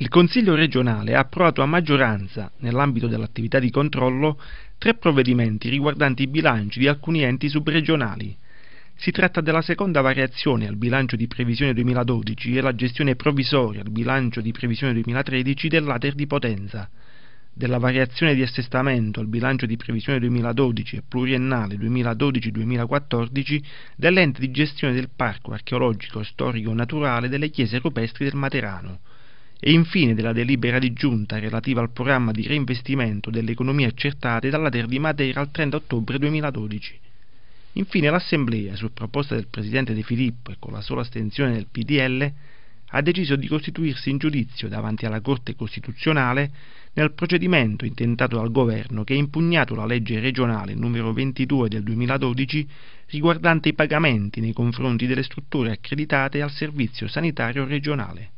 Il Consiglio regionale ha approvato a maggioranza, nell'ambito dell'attività di controllo, tre provvedimenti riguardanti i bilanci di alcuni enti subregionali. Si tratta della seconda variazione al bilancio di previsione 2012 e la gestione provvisoria al bilancio di previsione 2013 dell'Ater di Potenza, della variazione di assestamento al bilancio di previsione 2012 e pluriennale 2012-2014 dell'ente di gestione del Parco archeologico storico-naturale delle chiese rupestri del Materano e infine della delibera di giunta relativa al programma di reinvestimento delle economie accertate dalla Ter di Matera al 30 ottobre 2012. Infine l'Assemblea, su proposta del Presidente De Filippo e con la sola astensione del PDL, ha deciso di costituirsi in giudizio davanti alla Corte Costituzionale nel procedimento intentato dal Governo che ha impugnato la legge regionale numero 22 del 2012 riguardante i pagamenti nei confronti delle strutture accreditate al Servizio Sanitario Regionale.